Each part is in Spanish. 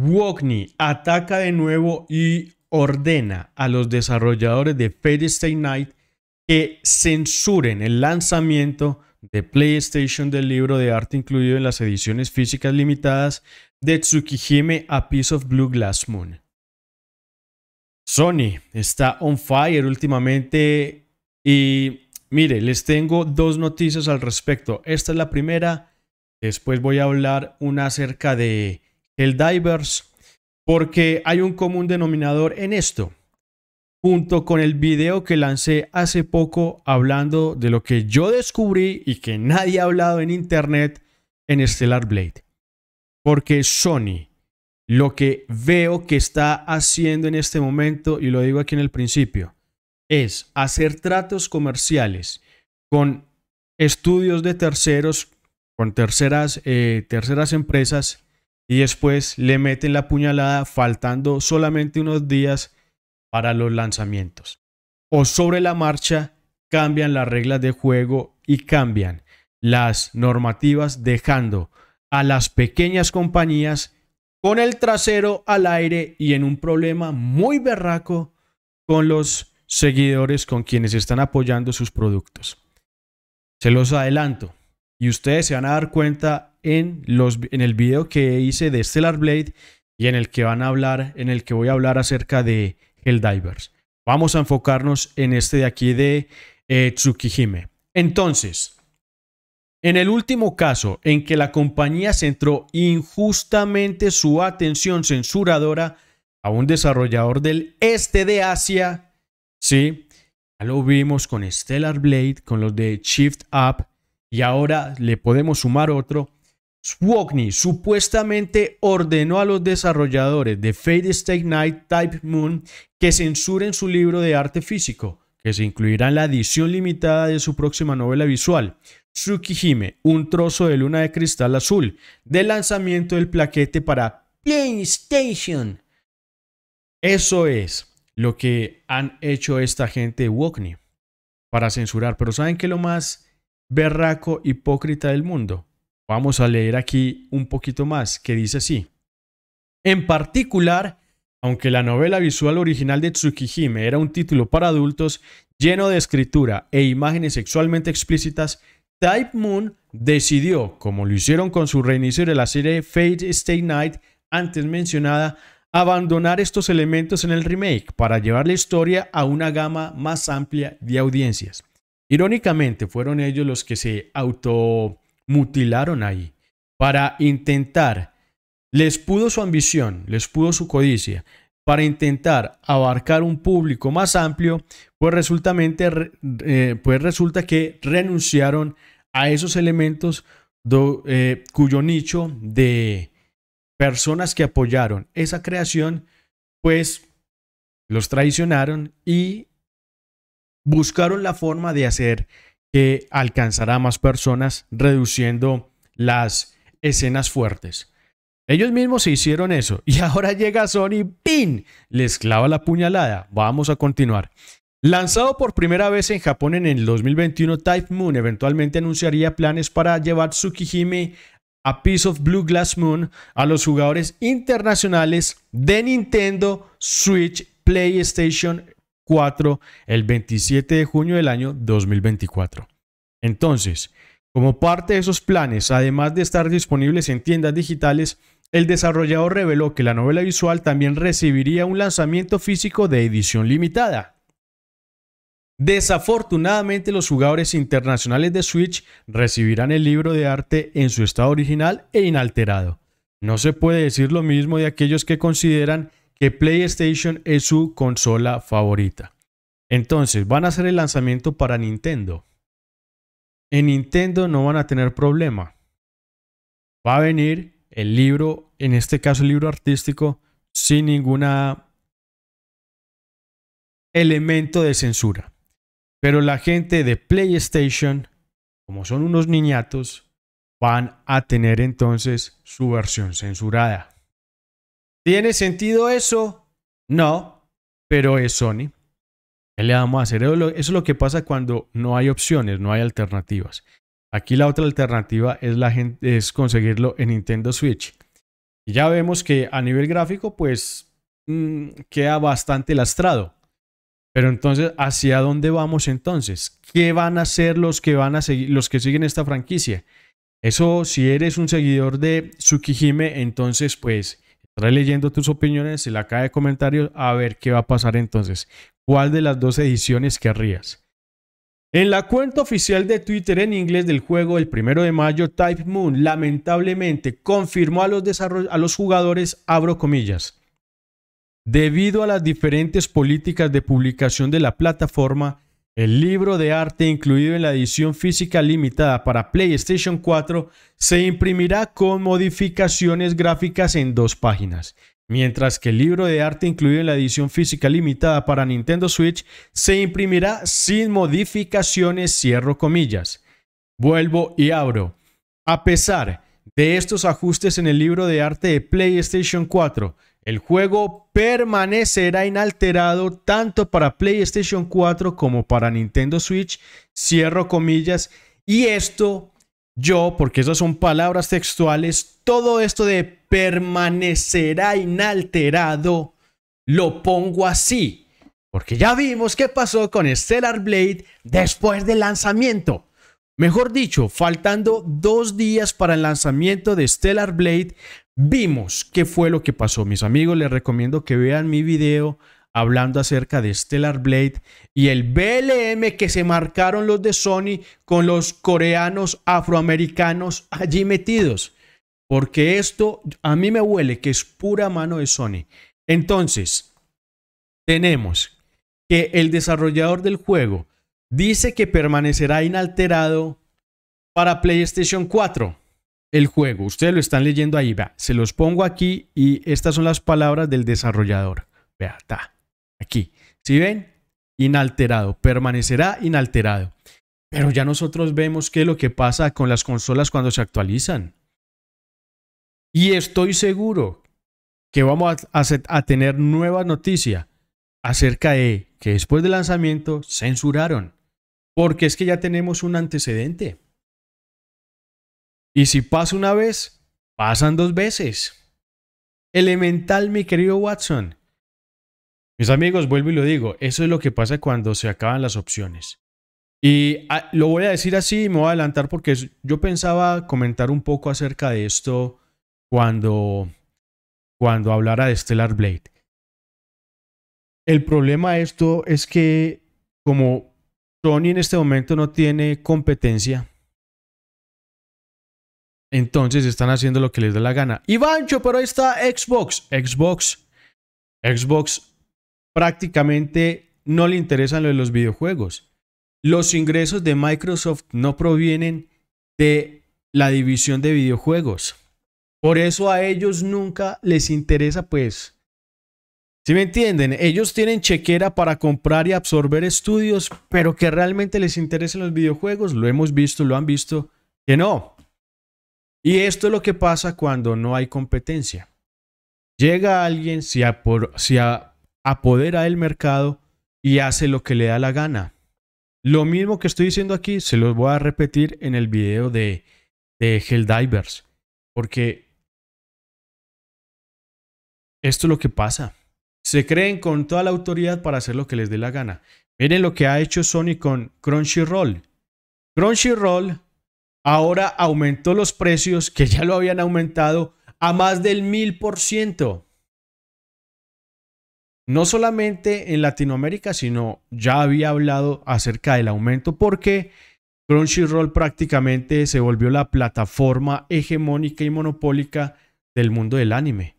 Wokni ataca de nuevo y ordena a los desarrolladores de Fate Night que censuren el lanzamiento de PlayStation del libro de arte incluido en las ediciones físicas limitadas de Tsukihime a Piece of Blue Glass Moon. Sony está on fire últimamente y mire, les tengo dos noticias al respecto. Esta es la primera, después voy a hablar una acerca de el Divers, porque hay un común denominador en esto, junto con el video que lancé hace poco hablando de lo que yo descubrí y que nadie ha hablado en internet en Stellar Blade. Porque Sony, lo que veo que está haciendo en este momento, y lo digo aquí en el principio, es hacer tratos comerciales con estudios de terceros, con terceras, eh, terceras empresas, y después le meten la puñalada faltando solamente unos días para los lanzamientos. O sobre la marcha cambian las reglas de juego y cambian las normativas dejando a las pequeñas compañías con el trasero al aire y en un problema muy berraco con los seguidores con quienes están apoyando sus productos. Se los adelanto, y ustedes se van a dar cuenta en, los, en el video que hice de Stellar Blade y en el que van a hablar, en el que voy a hablar acerca de Helldivers. Vamos a enfocarnos en este de aquí de eh, Tsukihime. Entonces, en el último caso en que la compañía centró injustamente su atención censuradora a un desarrollador del este de Asia, sí, ya lo vimos con Stellar Blade, con los de Shift Up, y ahora le podemos sumar otro. Walkney supuestamente ordenó a los desarrolladores de Fate State Night Type Moon que censuren su libro de arte físico, que se incluirá en la edición limitada de su próxima novela visual, Tsukihime, un trozo de luna de cristal azul, del lanzamiento del plaquete para PlayStation. Eso es lo que han hecho esta gente de para censurar. Pero ¿saben qué lo más berraco hipócrita del mundo. Vamos a leer aquí un poquito más, que dice así. En particular, aunque la novela visual original de Tsukihime era un título para adultos lleno de escritura e imágenes sexualmente explícitas, Type Moon decidió, como lo hicieron con su reinicio de la serie Fate Stay Night antes mencionada, abandonar estos elementos en el remake para llevar la historia a una gama más amplia de audiencias. Irónicamente, fueron ellos los que se automutilaron ahí para intentar, les pudo su ambición, les pudo su codicia, para intentar abarcar un público más amplio, pues, resultamente, eh, pues resulta que renunciaron a esos elementos eh, cuyo nicho de personas que apoyaron esa creación, pues los traicionaron y buscaron la forma de hacer que alcanzara a más personas reduciendo las escenas fuertes. Ellos mismos se hicieron eso y ahora llega Sony, ¡pin! Les clava la puñalada. Vamos a continuar. Lanzado por primera vez en Japón en el 2021, Type Moon eventualmente anunciaría planes para llevar Tsukihime a Piece of Blue Glass Moon a los jugadores internacionales de Nintendo, Switch, PlayStation el 27 de junio del año 2024. Entonces, como parte de esos planes, además de estar disponibles en tiendas digitales, el desarrollador reveló que la novela visual también recibiría un lanzamiento físico de edición limitada. Desafortunadamente los jugadores internacionales de Switch recibirán el libro de arte en su estado original e inalterado. No se puede decir lo mismo de aquellos que consideran que PlayStation es su consola favorita. Entonces, van a hacer el lanzamiento para Nintendo. En Nintendo no van a tener problema. Va a venir el libro, en este caso el libro artístico, sin ninguna elemento de censura. Pero la gente de PlayStation, como son unos niñatos, van a tener entonces su versión censurada. ¿Tiene sentido eso? No, pero es Sony. ¿Qué le vamos a hacer? Eso es lo que pasa cuando no hay opciones, no hay alternativas. Aquí la otra alternativa es, la es conseguirlo en Nintendo Switch. ya vemos que a nivel gráfico, pues mm, queda bastante lastrado. Pero entonces, ¿hacia dónde vamos entonces? ¿Qué van a hacer los que van a seguir, los que siguen esta franquicia? Eso, si eres un seguidor de Tsukihime, entonces pues Estaré leyendo tus opiniones en la caja de comentarios a ver qué va a pasar entonces. ¿Cuál de las dos ediciones querrías? En la cuenta oficial de Twitter en inglés del juego el primero de mayo, Type Moon lamentablemente confirmó a los, a los jugadores, abro comillas, debido a las diferentes políticas de publicación de la plataforma, el libro de arte incluido en la edición física limitada para PlayStation 4 se imprimirá con modificaciones gráficas en dos páginas, mientras que el libro de arte incluido en la edición física limitada para Nintendo Switch se imprimirá sin modificaciones, cierro comillas. Vuelvo y abro. A pesar de estos ajustes en el libro de arte de PlayStation 4, el juego permanecerá inalterado tanto para PlayStation 4 como para Nintendo Switch, cierro comillas, y esto yo, porque esas son palabras textuales, todo esto de permanecerá inalterado, lo pongo así, porque ya vimos qué pasó con Stellar Blade después del lanzamiento. Mejor dicho, faltando dos días para el lanzamiento de Stellar Blade, vimos qué fue lo que pasó. Mis amigos, les recomiendo que vean mi video hablando acerca de Stellar Blade y el BLM que se marcaron los de Sony con los coreanos afroamericanos allí metidos. Porque esto a mí me huele que es pura mano de Sony. Entonces, tenemos que el desarrollador del juego dice que permanecerá inalterado para PlayStation 4 el juego. Ustedes lo están leyendo ahí, Se los pongo aquí y estas son las palabras del desarrollador. Vea, está aquí. si ven? Inalterado, permanecerá inalterado. Pero ya nosotros vemos qué es lo que pasa con las consolas cuando se actualizan. Y estoy seguro que vamos a tener nueva noticia acerca de que después del lanzamiento censuraron. Porque es que ya tenemos un antecedente. Y si pasa una vez, pasan dos veces. Elemental, mi querido Watson. Mis amigos, vuelvo y lo digo, eso es lo que pasa cuando se acaban las opciones. Y ah, lo voy a decir así, y me voy a adelantar porque yo pensaba comentar un poco acerca de esto cuando, cuando hablara de Stellar Blade. El problema de esto es que como Sony en este momento no tiene competencia, entonces están haciendo lo que les da la gana. Y pero ahí está Xbox. Xbox. Xbox prácticamente no le interesan lo de los videojuegos. Los ingresos de Microsoft no provienen de la división de videojuegos. Por eso a ellos nunca les interesa, pues. Si ¿sí me entienden? Ellos tienen chequera para comprar y absorber estudios, pero que realmente les interesen los videojuegos, lo hemos visto, lo han visto que no. Y esto es lo que pasa cuando no hay competencia. Llega alguien, se, apodera del mercado y hace lo que le da la gana. Lo mismo que estoy diciendo aquí, se los voy a repetir en el video de, de Helldivers. Porque esto es lo que pasa. Se creen con toda la autoridad para hacer lo que les dé la gana. Miren lo que ha hecho Sony con Crunchyroll. Crunchyroll ahora aumentó los precios que ya lo habían aumentado a más del mil por ciento. No solamente en Latinoamérica, sino ya había hablado acerca del aumento porque Crunchyroll prácticamente se volvió la plataforma hegemónica y monopólica del mundo del anime.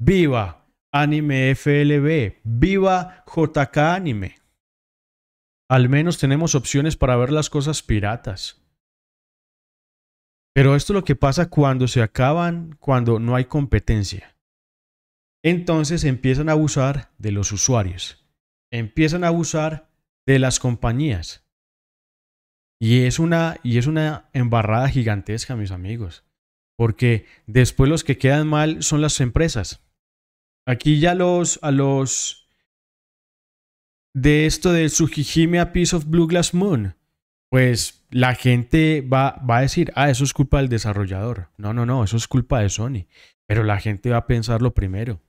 Viva Anime FLB, viva JK Anime. Al menos tenemos opciones para ver las cosas piratas. Pero esto es lo que pasa cuando se acaban, cuando no hay competencia. Entonces empiezan a abusar de los usuarios, empiezan a abusar de las compañías. Y es una, y es una embarrada gigantesca, mis amigos, porque después los que quedan mal son las empresas. Aquí ya los, a los de esto de Tsukijime a Piece of Blue Glass Moon pues la gente va, a decir, ah, eso es culpa del desarrollador. No, no, no, eso es culpa de Sony. Pero la gente va a pensarlo primero.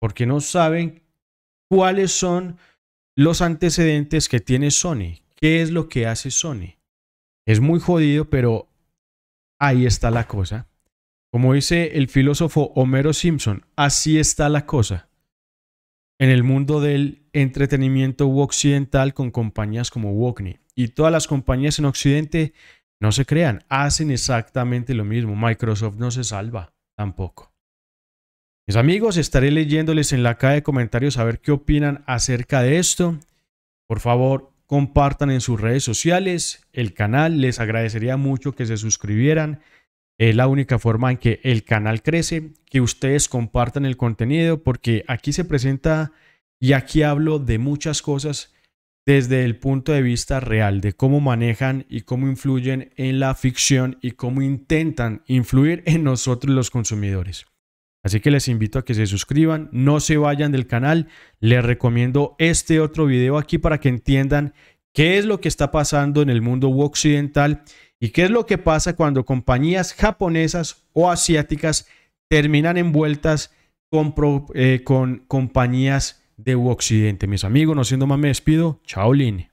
Porque no saben cuáles son los antecedentes que tiene Sony. ¿Qué es lo que hace Sony? Es muy jodido, pero ahí está la cosa. Como dice el filósofo Homero Simpson, así está la cosa. En el mundo del entretenimiento occidental con compañías como Walkney y todas las compañías en Occidente, no se crean, hacen exactamente lo mismo. Microsoft no se salva tampoco. Mis amigos, estaré leyéndoles en la caja de comentarios a ver qué opinan acerca de esto. Por favor, compartan en sus redes sociales el canal. Les agradecería mucho que se suscribieran. Es la única forma en que el canal crece, que ustedes compartan el contenido, porque aquí se presenta y aquí hablo de muchas cosas desde el punto de vista real, de cómo manejan y cómo influyen en la ficción y cómo intentan influir en nosotros los consumidores. Así que les invito a que se suscriban, no se vayan del canal, les recomiendo este otro video aquí para que entiendan qué es lo que está pasando en el mundo occidental y qué es lo que pasa cuando compañías japonesas o asiáticas terminan envueltas con, eh, con compañías de Occidente. Mis amigos, no siendo más, me despido. Chao, Lin.